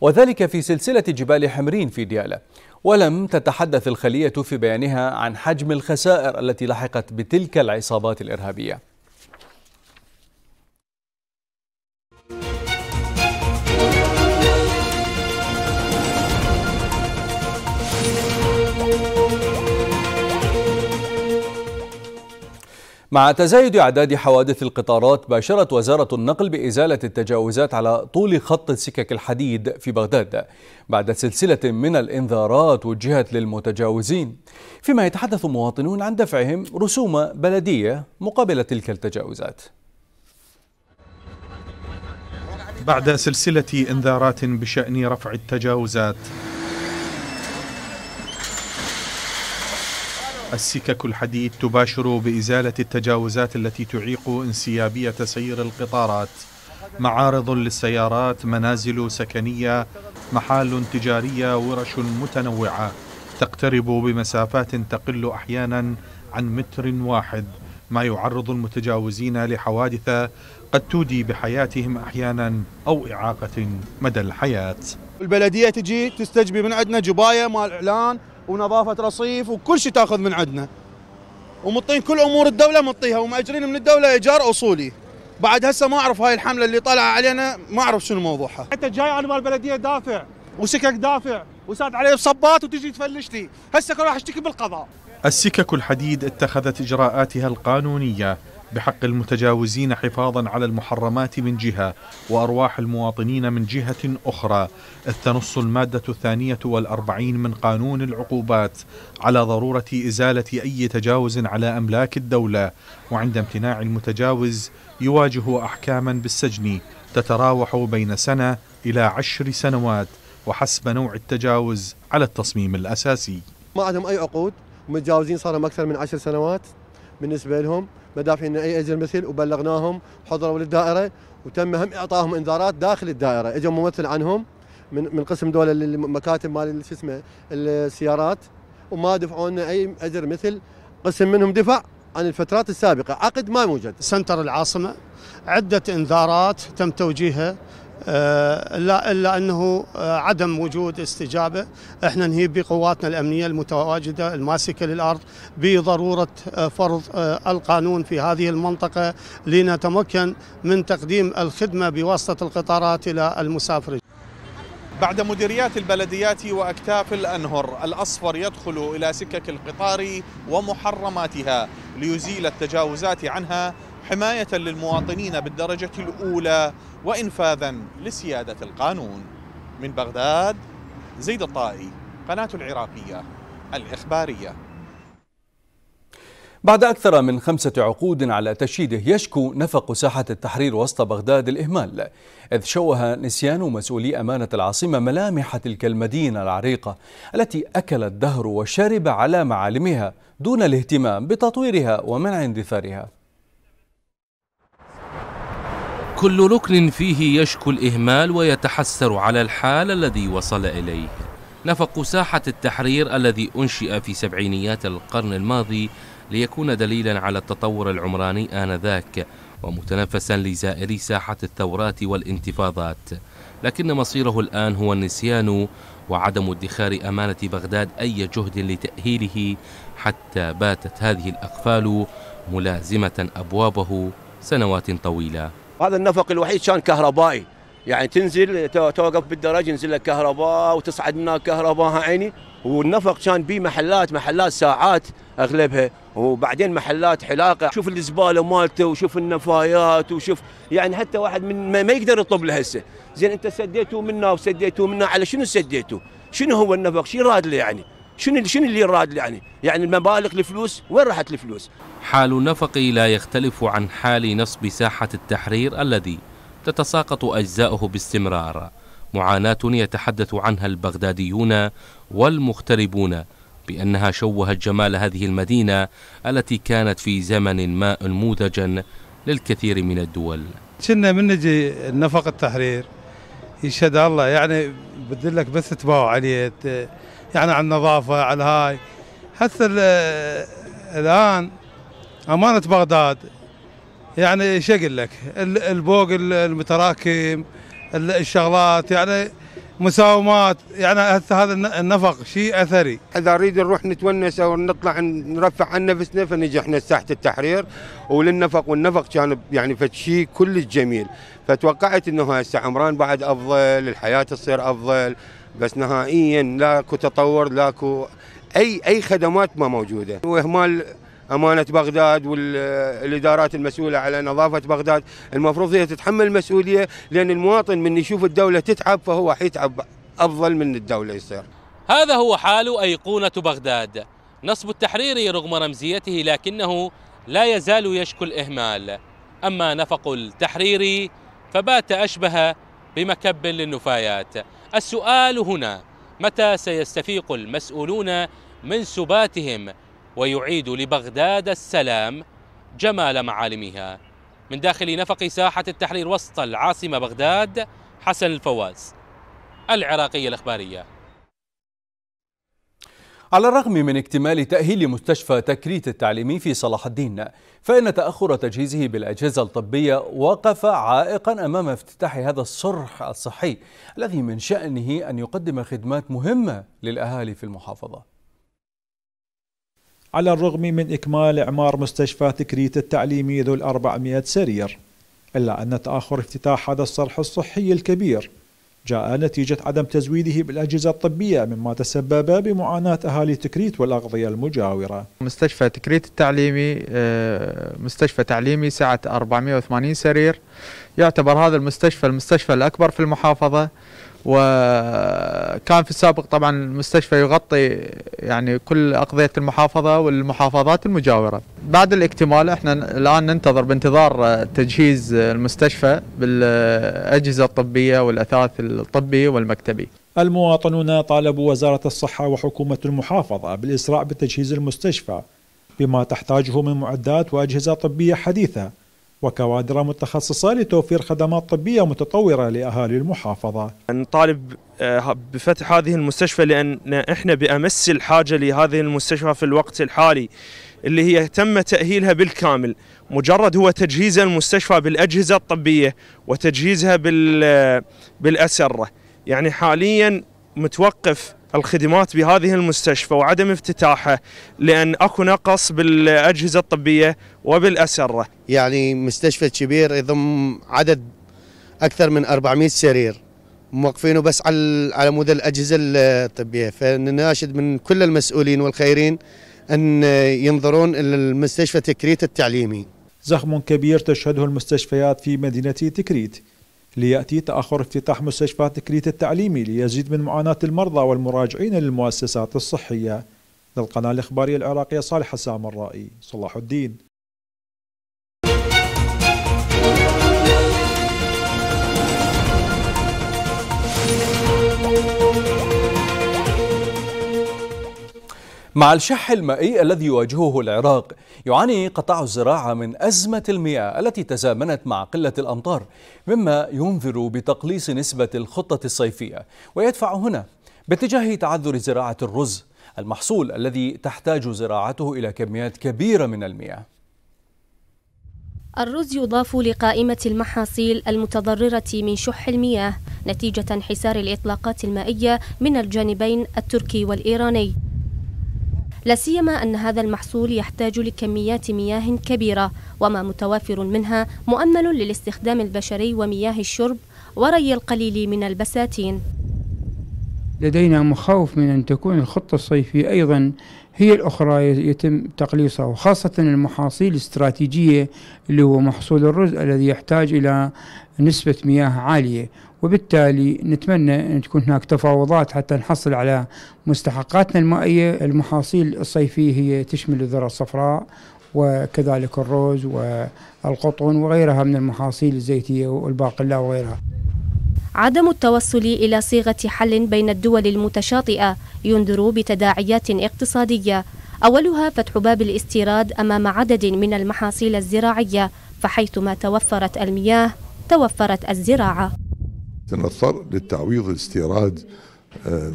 وذلك في سلسلة جبال حمرين في ديالى ولم تتحدث الخلية في بيانها عن حجم الخسائر التي لحقت بتلك العصابات الإرهابية مع تزايد أعداد حوادث القطارات باشرت وزارة النقل بإزالة التجاوزات على طول خط السكك الحديد في بغداد بعد سلسلة من الإنذارات وجهت للمتجاوزين فيما يتحدث مواطنون عن دفعهم رسوم بلدية مقابل تلك التجاوزات بعد سلسلة إنذارات بشأن رفع التجاوزات السكك الحديد تباشر بإزالة التجاوزات التي تعيق انسيابية سير القطارات معارض للسيارات منازل سكنية محال تجارية ورش متنوعة تقترب بمسافات تقل أحيانا عن متر واحد ما يعرض المتجاوزين لحوادث قد تودي بحياتهم أحيانا أو إعاقة مدى الحياة البلدية تجي تستجبي من عندنا جباية مال إعلان ونظافه رصيف وكل شيء تاخذ من عندنا ومطين كل امور الدوله مطيها ومأجرين من الدوله ايجار اصولي بعد هسه ما اعرف هاي الحمله اللي طالعه علينا ما اعرف شنو موضوعها انت جاي على مال البلديه دافع وسكك دافع وساد عليه بصبات وتجي تفلشتي هسه راح اشتكي بالقضاء السكك الحديد اتخذت اجراءاتها القانونيه بحق المتجاوزين حفاظا على المحرمات من جهة وأرواح المواطنين من جهة أخرى إذ تنص المادة الثانية والأربعين من قانون العقوبات على ضرورة إزالة أي تجاوز على أملاك الدولة وعند امتناع المتجاوز يواجه أحكاما بالسجن تتراوح بين سنة إلى عشر سنوات وحسب نوع التجاوز على التصميم الأساسي ما عندهم أي عقود متجاوزين صار لهم أكثر من عشر سنوات بالنسبة لهم مدافعين اي اجل مثل وبلغناهم حضروا للدائره وتم هم اعطائهم انذارات داخل الدائره اجى ممثل عنهم من من قسم دول المكاتب مال شو اسمه السيارات وما دفعوا لنا اي اجر مثل قسم منهم دفع عن الفترات السابقه عقد ما موجود سنتر العاصمه عده انذارات تم توجيهها آه، الا انه آه، عدم وجود استجابه احنا نهيب بقواتنا الامنيه المتواجده الماسكه للارض بضروره آه، فرض القانون في هذه المنطقه لنتمكن من تقديم الخدمه بواسطه القطارات الى المسافر بعد مديريات البلديات واكتاف الانهر الاصفر يدخل الى سكك القطار ومحرماتها ليزيل التجاوزات عنها حماية للمواطنين بالدرجة الأولى وإنفاذا لسيادة القانون من بغداد زيد الطائي قناة العراقية الإخبارية بعد أكثر من خمسة عقود على تشييده يشكو نفق ساحة التحرير وسط بغداد الإهمال إذ شوه نسيان مسؤولي أمانة العاصمة ملامح تلك المدينة العريقة التي أكل الدهر وشرب على معالمها دون الاهتمام بتطويرها ومنع اندثارها كل ركن فيه يشكو الإهمال ويتحسر على الحال الذي وصل إليه نفق ساحة التحرير الذي أنشئ في سبعينيات القرن الماضي ليكون دليلا على التطور العمراني آنذاك ومتنفسا لزائري ساحة الثورات والانتفاضات لكن مصيره الآن هو النسيان وعدم ادخار أمانة بغداد أي جهد لتأهيله حتى باتت هذه الأقفال ملازمة أبوابه سنوات طويلة هذا النفق الوحيد كان كهربائي يعني تنزل توقف بالدرج ينزل لك كهرباء وتصعد من كهرباء عيني والنفق كان بيه محلات محلات ساعات اغلبها وبعدين محلات حلاقه شوف الزباله مالته وشوف النفايات وشوف يعني حتى واحد من ما, ما يقدر يطلب له هسه زين انت سديتوه منا وسديتوه منا على شنو سديتوه؟ شنو هو النفق؟ شنو راد له يعني؟ شنو شنو اللي راد له يعني؟ يعني المبالغ الفلوس وين راحت الفلوس؟ حال نفقي لا يختلف عن حال نصب ساحة التحرير الذي تتساقط أجزاؤه باستمرار معاناة يتحدث عنها البغداديون والمغتربون بأنها شوهت جمال هذه المدينة التي كانت في زمن ما أنموذجا للكثير من الدول كنا من نجي نفق التحرير يشهد الله يعني بدلك بس تباوع عليه يعني على النظافة على هاي حتى الآن امانه بغداد يعني ايش اقول لك البوق المتراكم الشغلات يعني مساومات يعني هذا النفق شيء اثري اذا نريد نروح نتونس او نطلع نرفع عن نفسنا فنجحنا ساحه التحرير وللنفق والنفق كان يعني فد شيء كلش جميل فتوقعت انه هسه عمران بعد افضل الحياه تصير افضل بس نهائيا لاكو تطور لاكو اي اي خدمات ما موجوده واهمال امانه بغداد والادارات المسؤوله على نظافه بغداد المفروض هي تتحمل المسؤوليه لان المواطن من يشوف الدوله تتعب فهو حيتعب افضل من الدوله يصير. هذا هو حال ايقونه بغداد. نصب التحرير رغم رمزيته لكنه لا يزال يشكو الاهمال. اما نفق التحرير فبات اشبه بمكب للنفايات. السؤال هنا متى سيستفيق المسؤولون من سباتهم ويعيد لبغداد السلام جمال معالمها من داخل نفق ساحة التحرير وسط العاصمة بغداد حسن الفواز العراقية الإخبارية على الرغم من اكتمال تأهيل مستشفى تكريت التعليمي في صلاح الدين فإن تأخر تجهيزه بالأجهزة الطبية وقف عائقا أمام افتتاح هذا الصرح الصحي الذي من شأنه أن يقدم خدمات مهمة للأهالي في المحافظة على الرغم من إكمال إعمار مستشفى تكريت التعليمي ذو الأربعمائة سرير إلا أن تأخر افتتاح هذا الصرح الصحي الكبير جاء نتيجة عدم تزويده بالأجهزة الطبية مما تسبب بمعاناة أهالي تكريت والأغذية المجاورة مستشفى تكريت التعليمي آه، مستشفى تعليمي سعة 480 سرير يعتبر هذا المستشفى المستشفى الأكبر في المحافظة وكان في السابق طبعا المستشفى يغطي يعني كل أقضية المحافظة والمحافظات المجاورة بعد الاكتمال احنا الآن ننتظر بانتظار تجهيز المستشفى بالأجهزة الطبية والأثاث الطبي والمكتبي المواطنون طالبوا وزارة الصحة وحكومة المحافظة بالإسراع بتجهيز المستشفى بما تحتاجه من معدات وأجهزة طبية حديثة وكوادر متخصصة لتوفير خدمات طبية متطورة لأهالي المحافظة نطالب آه، بفتح هذه المستشفى لأن إحنا بأمس الحاجة لهذه المستشفى في الوقت الحالي اللي هي تم تأهيلها بالكامل مجرد هو تجهيز المستشفى بالأجهزة الطبية وتجهيزها آه، بالأسرة يعني حاليا متوقف الخدمات بهذه المستشفى وعدم افتتاحه لان اكو نقص بالاجهزه الطبيه وبالاسره. يعني مستشفى كبير يضم عدد اكثر من 400 سرير موقفينه بس على على مود الاجهزه الطبيه فنناشد من كل المسؤولين والخيرين ان ينظرون الى المستشفى تكريت التعليمي. زخم كبير تشهده المستشفيات في مدينه تكريت ليأتي تأخر افتتاح مستشفى تكريت التعليمي ليزيد من معاناة المرضى والمراجعين للمؤسسات الصحية للقناة الإخبارية العراقية صالح حسام الرائي صلاح الدين مع الشح المائي الذي يواجهه العراق يعاني قطاع الزراعة من أزمة المياه التي تزامنت مع قلة الأمطار مما ينذر بتقليص نسبة الخطة الصيفية ويدفع هنا باتجاه تعذر زراعة الرز المحصول الذي تحتاج زراعته إلى كميات كبيرة من المياه الرز يضاف لقائمة المحاصيل المتضررة من شح المياه نتيجة انحسار الإطلاقات المائية من الجانبين التركي والإيراني لا سيما أن هذا المحصول يحتاج لكميات مياه كبيرة وما متوافر منها مؤمل للاستخدام البشري ومياه الشرب وري القليل من البساتين لدينا مخاوف من أن تكون الخطة الصيفية أيضا هي الأخرى يتم تقليصها وخاصة المحاصيل الاستراتيجية اللي هو محصول الرز الذي يحتاج إلى نسبة مياه عالية وبالتالي نتمنى أن تكون هناك تفاوضات حتى نحصل على مستحقاتنا المائية المحاصيل الصيفية هي تشمل الذرة الصفراء وكذلك الروز والقطن وغيرها من المحاصيل الزيتية والباقلاء وغيرها عدم التوصل إلى صيغة حل بين الدول المتشاطئة ينذر بتداعيات اقتصادية أولها فتح باب الاستيراد أمام عدد من المحاصيل الزراعية فحيثما توفرت المياه توفرت الزراعة سنضطر للتعويض استيراد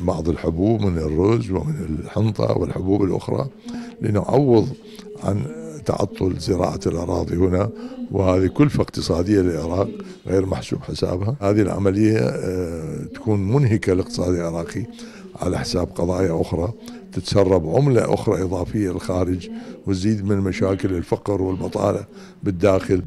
بعض آه، الحبوب من الرز ومن الحنطة والحبوب الأخرى لنعوض عن تعطل زراعة الأراضي هنا وهذه كلفة اقتصادية للعراق غير محسوب حسابها هذه العملية آه، تكون منهكة للاقتصاد العراقي على حساب قضايا أخرى تتسرب عملة أخرى إضافية للخارج وتزيد من مشاكل الفقر والبطالة بالداخل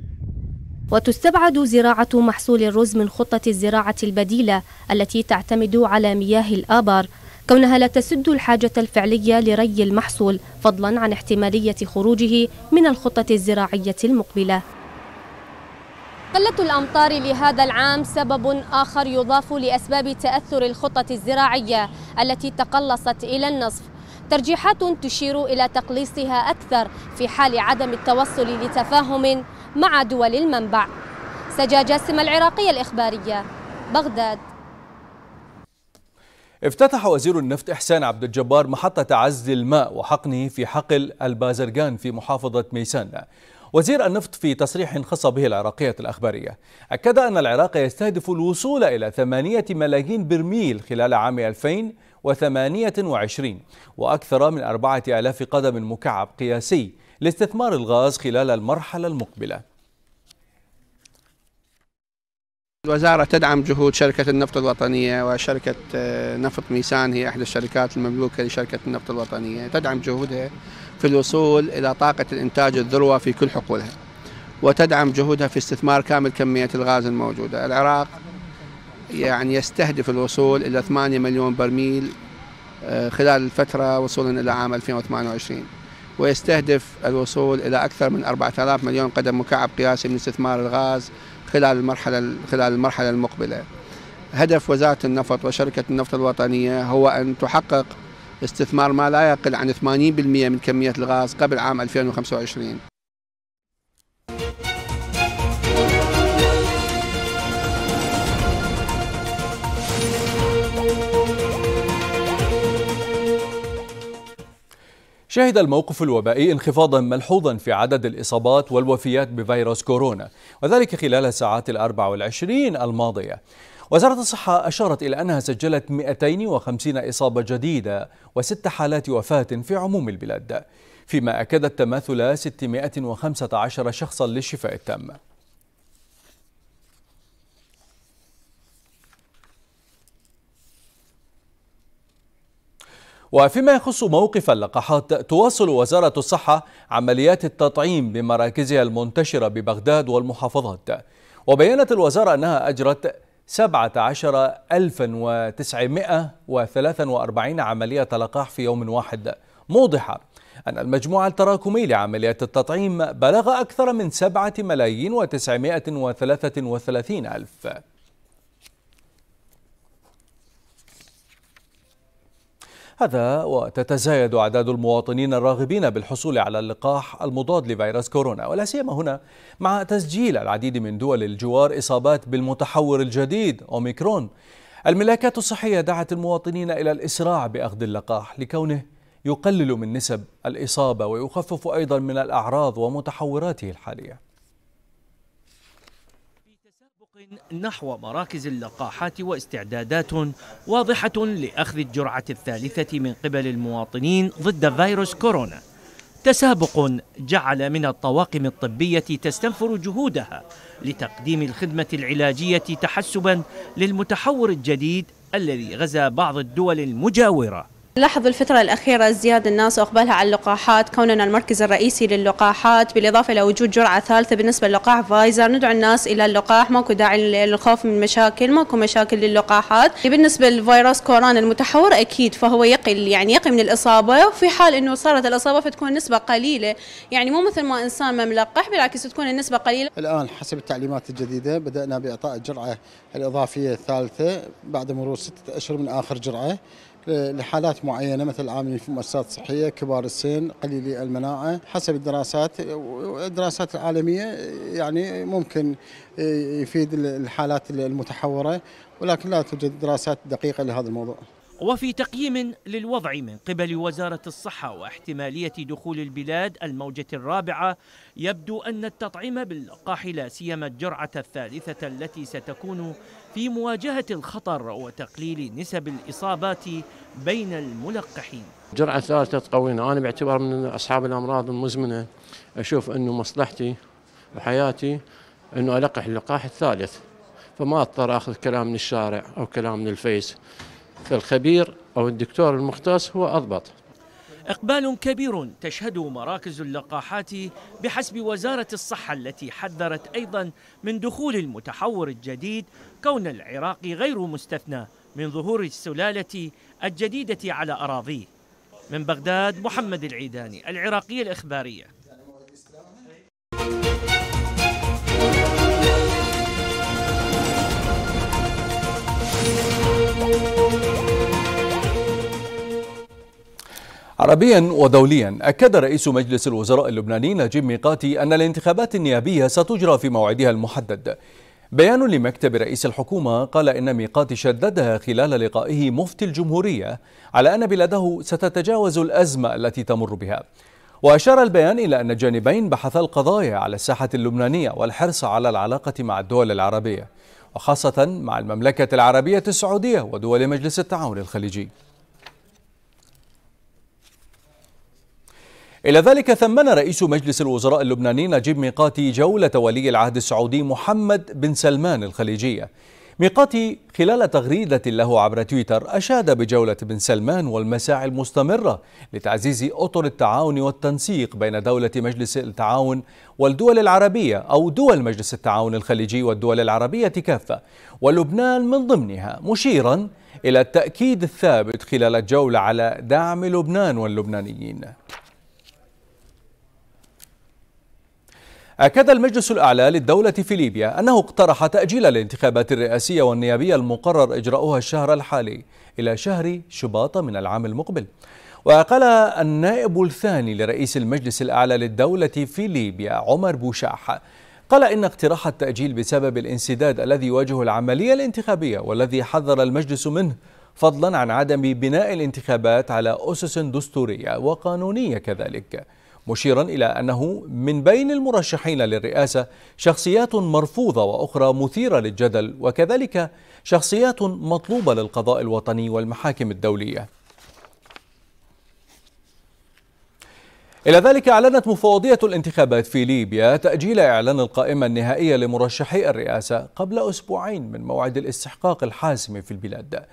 وتستبعد زراعة محصول الرز من خطة الزراعة البديلة التي تعتمد على مياه الآبار كونها لا تسد الحاجة الفعلية لري المحصول فضلا عن احتمالية خروجه من الخطة الزراعية المقبلة قلة الأمطار لهذا العام سبب آخر يضاف لأسباب تأثر الخطة الزراعية التي تقلصت إلى النصف ترجيحات تشير إلى تقليصها أكثر في حال عدم التوصل لتفاهم مع دول المنبع سجا جاسم العراقية الإخبارية بغداد افتتح وزير النفط إحسان عبد الجبار محطة عزل الماء وحقنه في حقل البازرجان في محافظة ميسان وزير النفط في تصريح خص به العراقية الأخبارية أكد أن العراق يستهدف الوصول إلى ثمانية ملايين برميل خلال عام 2028 وأكثر من أربعة آلاف قدم مكعب قياسي لاستثمار الغاز خلال المرحلة المقبلة الوزارة تدعم جهود شركة النفط الوطنية وشركة آه، نفط ميسان هي إحدى الشركات المملوكة لشركة النفط الوطنية تدعم جهودها في الوصول إلى طاقة الإنتاج الذروة في كل حقولها وتدعم جهودها في استثمار كامل كمية الغاز الموجودة العراق يعني يستهدف الوصول إلى 8 مليون برميل آه، خلال الفترة وصولا إلى عام 2028 ويستهدف الوصول إلى أكثر من 4000 مليون قدم مكعب قياسي من استثمار الغاز خلال المرحلة خلال المرحلة المقبلة. هدف وزارة النفط وشركة النفط الوطنية هو أن تحقق استثمار ما لا يقل عن 80% من كمية الغاز قبل عام 2025 شهد الموقف الوبائي انخفاضا ملحوظا في عدد الإصابات والوفيات بفيروس كورونا وذلك خلال الساعات الأربع والعشرين الماضية وزارة الصحة أشارت إلى أنها سجلت 250 إصابة جديدة وست حالات وفاة في عموم البلاد فيما أكدت تماثل 615 شخصا للشفاء التام وفيما يخص موقف اللقاحات تواصل وزارة الصحة عمليات التطعيم بمراكزها المنتشرة ببغداد والمحافظات وبيّنت الوزارة أنها أجرت 17943 عملية لقاح في يوم واحد موضحة أن المجموع التراكمي لعمليات التطعيم بلغ أكثر من 7 ملايين و933 ألف هذا وتتزايد أعداد المواطنين الراغبين بالحصول على اللقاح المضاد لفيروس كورونا ولا سيما هنا مع تسجيل العديد من دول الجوار إصابات بالمتحور الجديد أوميكرون الملاكات الصحية دعت المواطنين إلى الإسراع بأخذ اللقاح لكونه يقلل من نسب الإصابة ويخفف أيضا من الأعراض ومتحوراته الحالية نحو مراكز اللقاحات واستعدادات واضحة لأخذ الجرعة الثالثة من قبل المواطنين ضد فيروس كورونا تسابق جعل من الطواقم الطبية تستنفر جهودها لتقديم الخدمة العلاجية تحسبا للمتحور الجديد الذي غزا بعض الدول المجاورة لاحظ الفترة الأخيرة ازدياد الناس وإقبالها على اللقاحات كوننا المركز الرئيسي للقاحات بالإضافة إلى وجود جرعة ثالثة بالنسبة للقاح فايزر ندعو الناس إلى اللقاح ماكو داعي للخوف من مشاكل ماكو مشاكل للقاحات بالنسبة لفيروس كورونا المتحور أكيد فهو يقي يعني يقي من الإصابة وفي حال إنه صارت الإصابة فتكون نسبة قليلة يعني مو مثل ما إنسان ما ملقح بالعكس تكون النسبة قليلة الآن حسب التعليمات الجديدة بدأنا بإعطاء الجرعة الإضافية الثالثة بعد مرور ستة أشهر من آخر جرعة آه، لحالات معينه مثل عاملين في مؤسسات صحيه، كبار السن، قليلي المناعه، حسب الدراسات الدراسات العالميه يعني ممكن آه، يفيد الحالات المتحوره ولكن لا توجد دراسات دقيقه لهذا الموضوع. وفي تقييم للوضع من قبل وزارة الصحة واحتمالية دخول البلاد الموجة الرابعة يبدو أن التطعيم باللقاح لا سيما الجرعة الثالثة التي ستكون في مواجهة الخطر وتقليل نسب الإصابات بين الملقحين جرعة ثالثة تقوينا أنا باعتبار من أصحاب الأمراض المزمنة أشوف أنه مصلحتي وحياتي أنه ألقح اللقاح الثالث فما أضطر أخذ كلام من الشارع أو كلام من الفيس فالخبير أو الدكتور المختص هو أضبط إقبال كبير تشهده مراكز اللقاحات بحسب وزارة الصحة التي حذرت أيضا من دخول المتحور الجديد كون العراق غير مستثنى من ظهور السلالة الجديدة على أراضيه من بغداد محمد العيداني العراقية الإخبارية عربيا ودوليا أكد رئيس مجلس الوزراء اللبناني نجيب ميقاتي أن الانتخابات النيابية ستجرى في موعدها المحدد بيان لمكتب رئيس الحكومة قال إن ميقاتي شددها خلال لقائه مفتي الجمهورية على أن بلاده ستتجاوز الأزمة التي تمر بها وأشار البيان إلى أن الجانبين بحثا القضايا على الساحة اللبنانية والحرص على العلاقة مع الدول العربية وخاصة مع المملكة العربية السعودية ودول مجلس التعاون الخليجي إلى ذلك ثمن رئيس مجلس الوزراء اللبناني نجيب ميقاتي جولة ولي العهد السعودي محمد بن سلمان الخليجية ميقاتي خلال تغريدة له عبر تويتر أشاد بجولة بن سلمان والمساعي المستمرة لتعزيز أطر التعاون والتنسيق بين دولة مجلس التعاون والدول العربية أو دول مجلس التعاون الخليجي والدول العربية كافة ولبنان من ضمنها مشيرا إلى التأكيد الثابت خلال الجولة على دعم لبنان واللبنانيين أكد المجلس الأعلى للدولة في ليبيا أنه اقترح تأجيل الانتخابات الرئاسية والنيابية المقرر إجراؤها الشهر الحالي إلى شهر شباط من العام المقبل وقال النائب الثاني لرئيس المجلس الأعلى للدولة في ليبيا عمر بوشاح قال إن اقتراح التأجيل بسبب الانسداد الذي يواجه العملية الانتخابية والذي حذر المجلس منه فضلا عن عدم بناء الانتخابات على أسس دستورية وقانونية كذلك مشيرا إلى أنه من بين المرشحين للرئاسة شخصيات مرفوضة وأخرى مثيرة للجدل وكذلك شخصيات مطلوبة للقضاء الوطني والمحاكم الدولية إلى ذلك أعلنت مفوضية الانتخابات في ليبيا تأجيل إعلان القائمة النهائية لمرشحي الرئاسة قبل أسبوعين من موعد الاستحقاق الحاسم في البلاد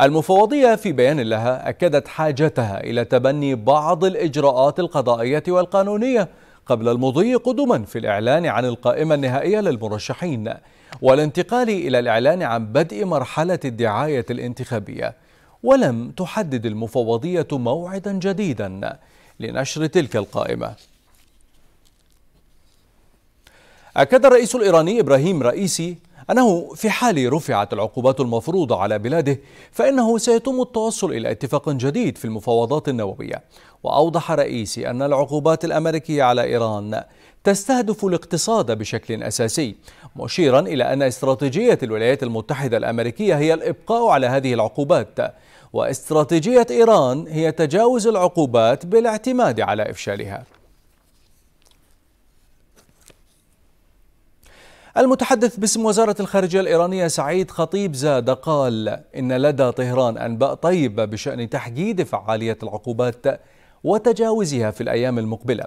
المفوضية في بيان لها أكدت حاجتها إلى تبني بعض الإجراءات القضائية والقانونية قبل المضي قدما في الإعلان عن القائمة النهائية للمرشحين والانتقال إلى الإعلان عن بدء مرحلة الدعاية الانتخابية ولم تحدد المفوضية موعدا جديدا لنشر تلك القائمة أكد الرئيس الإيراني إبراهيم رئيسي أنه في حال رفعت العقوبات المفروضة على بلاده فإنه سيتم التوصل إلى اتفاق جديد في المفاوضات النووية وأوضح رئيسي أن العقوبات الأمريكية على إيران تستهدف الاقتصاد بشكل أساسي مشيرا إلى أن استراتيجية الولايات المتحدة الأمريكية هي الإبقاء على هذه العقوبات واستراتيجية إيران هي تجاوز العقوبات بالاعتماد على إفشالها المتحدث باسم وزارة الخارجية الإيرانية سعيد خطيب زاد قال إن لدى طهران أنباء طيبة بشأن تحديد فعالية العقوبات وتجاوزها في الأيام المقبلة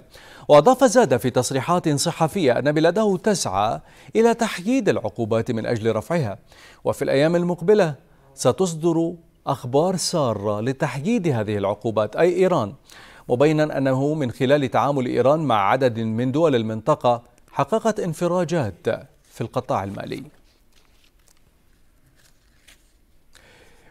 وأضاف زاد في تصريحات صحفية أن بلاده تسعى إلى تحييد العقوبات من أجل رفعها وفي الأيام المقبلة ستصدر أخبار سارة لتحييد هذه العقوبات أي إيران مبينا أنه من خلال تعامل إيران مع عدد من دول المنطقة حققت انفراجات في القطاع المالي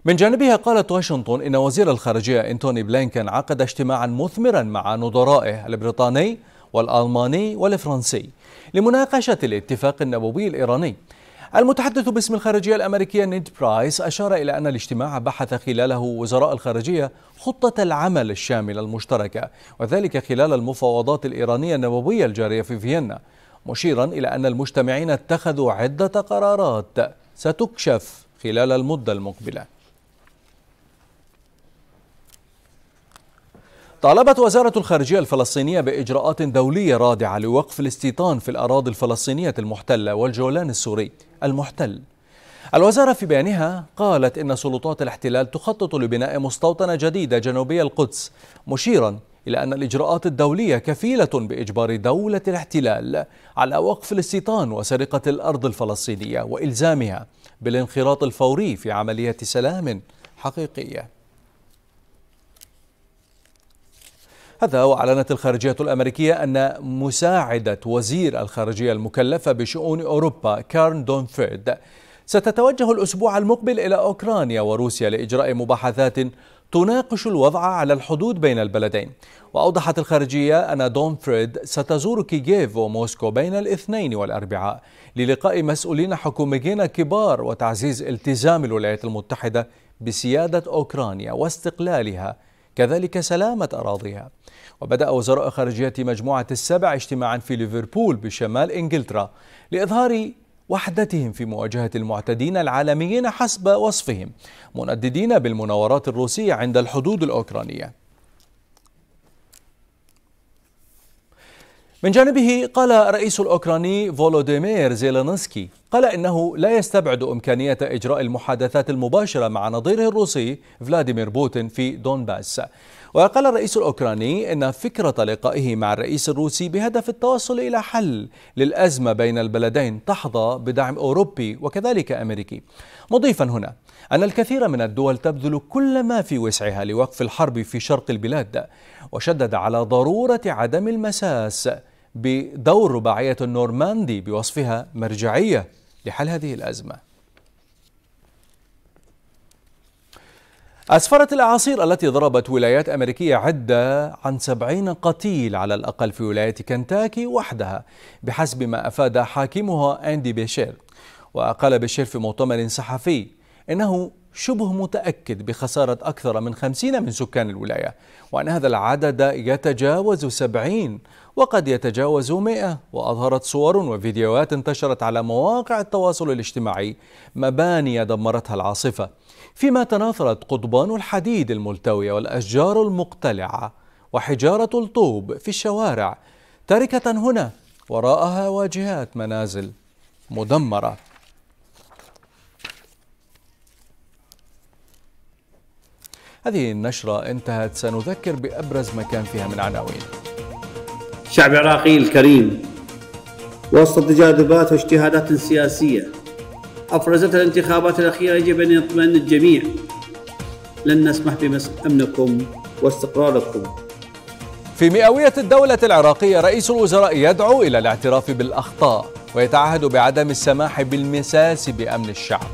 من جانبها قالت واشنطن إن وزير الخارجية أنتوني بلينكن عقد اجتماعا مثمرا مع نظرائه البريطاني والألماني والفرنسي لمناقشة الاتفاق النووي الإيراني المتحدث باسم الخارجية الأمريكية نيد برايس أشار إلى أن الاجتماع بحث خلاله وزراء الخارجية خطة العمل الشاملة المشتركة وذلك خلال المفاوضات الإيرانية النووية الجارية في فيينا مشيرا إلى أن المجتمعين اتخذوا عدة قرارات ستكشف خلال المدة المقبلة طالبت وزارة الخارجية الفلسطينية بإجراءات دولية رادعة لوقف الاستيطان في الأراضي الفلسطينية المحتلة والجولان السوري المحتل الوزارة في بيانها قالت إن سلطات الاحتلال تخطط لبناء مستوطنة جديدة جنوبية القدس مشيرا إلى أن الإجراءات الدولية كفيلة بإجبار دولة الاحتلال على وقف الاستيطان وسرقة الأرض الفلسطينية وإلزامها بالانخراط الفوري في عملية سلام حقيقية هذا وأعلنت الخارجية الأمريكية أن مساعدة وزير الخارجية المكلفة بشؤون أوروبا كارن دونفيد ستتوجه الأسبوع المقبل إلى أوكرانيا وروسيا لإجراء مباحثات تناقش الوضع على الحدود بين البلدين وأوضحت الخارجية أن فريد ستزور كييف وموسكو بين الاثنين والأربعاء للقاء مسؤولين حكوميين كبار وتعزيز التزام الولايات المتحدة بسيادة أوكرانيا واستقلالها كذلك سلامة أراضيها وبدأ وزراء خارجية مجموعة السبع اجتماعا في ليفربول بشمال إنجلترا لإظهار وحدتهم في مواجهة المعتدين العالميين حسب وصفهم منددين بالمناورات الروسية عند الحدود الأوكرانية من جانبه قال الرئيس الأوكراني فولوديمير زيلانسكي قال إنه لا يستبعد إمكانية إجراء المحادثات المباشرة مع نظيره الروسي فلاديمير بوتين في دونباس وقال الرئيس الأوكراني إن فكرة لقائه مع الرئيس الروسي بهدف التوصل إلى حل للأزمة بين البلدين تحظى بدعم أوروبي وكذلك أمريكي مضيفا هنا أن الكثير من الدول تبذل كل ما في وسعها لوقف الحرب في شرق البلاد وشدد على ضرورة عدم المساس بدور رباعية النورماندي بوصفها مرجعية لحل هذه الأزمة أسفرت الأعاصير التي ضربت ولايات أمريكية عدة عن سبعين قتيل على الأقل في ولاية كنتاكي وحدها بحسب ما أفاد حاكمها أندي بيشير وقال بيشير في مؤتمر صحفي إنه شبه متأكد بخسارة أكثر من خمسين من سكان الولاية وأن هذا العدد يتجاوز سبعين وقد يتجاوز 100 وأظهرت صور وفيديوهات انتشرت على مواقع التواصل الاجتماعي مباني دمرتها العاصفة فيما تناثرت قضبان الحديد الملتوية والأشجار المقتلعة وحجارة الطوب في الشوارع تاركة هنا وراءها واجهات منازل مدمرة هذه النشرة انتهت سنذكر بأبرز ما كان فيها من عناوين شعب عراقي الكريم وسط تجاذبات واجتهادات سياسية أفرزتها الانتخابات الأخيرة يجب أن يطمئن الجميع لن نسمح بمس أمنكم واستقراركم في مئوية الدولة العراقية رئيس الوزراء يدعو إلى الاعتراف بالأخطاء ويتعهد بعدم السماح بالمساس بأمن الشعب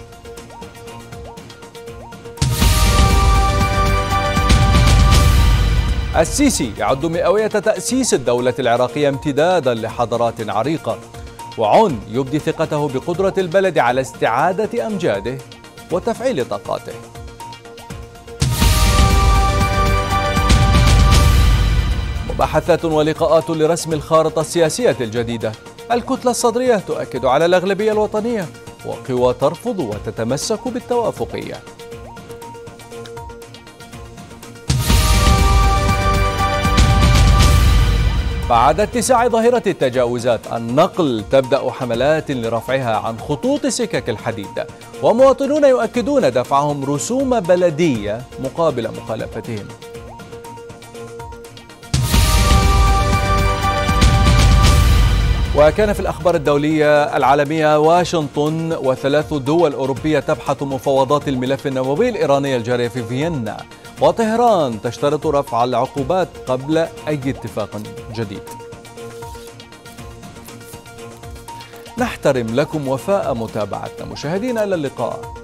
السيسي يعد مئوية تأسيس الدولة العراقية امتدادا لحضارات عريقة وعون يبدي ثقته بقدرة البلد على استعادة أمجاده وتفعيل طاقاته مباحثات ولقاءات لرسم الخارطة السياسية الجديدة الكتلة الصدرية تؤكد على الأغلبية الوطنية وقوى ترفض وتتمسك بالتوافقية بعد اتساع ظاهرة التجاوزات النقل تبدأ حملات لرفعها عن خطوط سكك الحديد ومواطنون يؤكدون دفعهم رسوم بلدية مقابل مخالفتهم وكان في الأخبار الدولية العالمية واشنطن وثلاث دول أوروبية تبحث مفاوضات الملف النووي الإيراني الجارية في فيينا وطهران تشترط رفع العقوبات قبل أي اتفاق جديد نحترم لكم وفاء متابعتنا مشاهدينا إلى اللقاء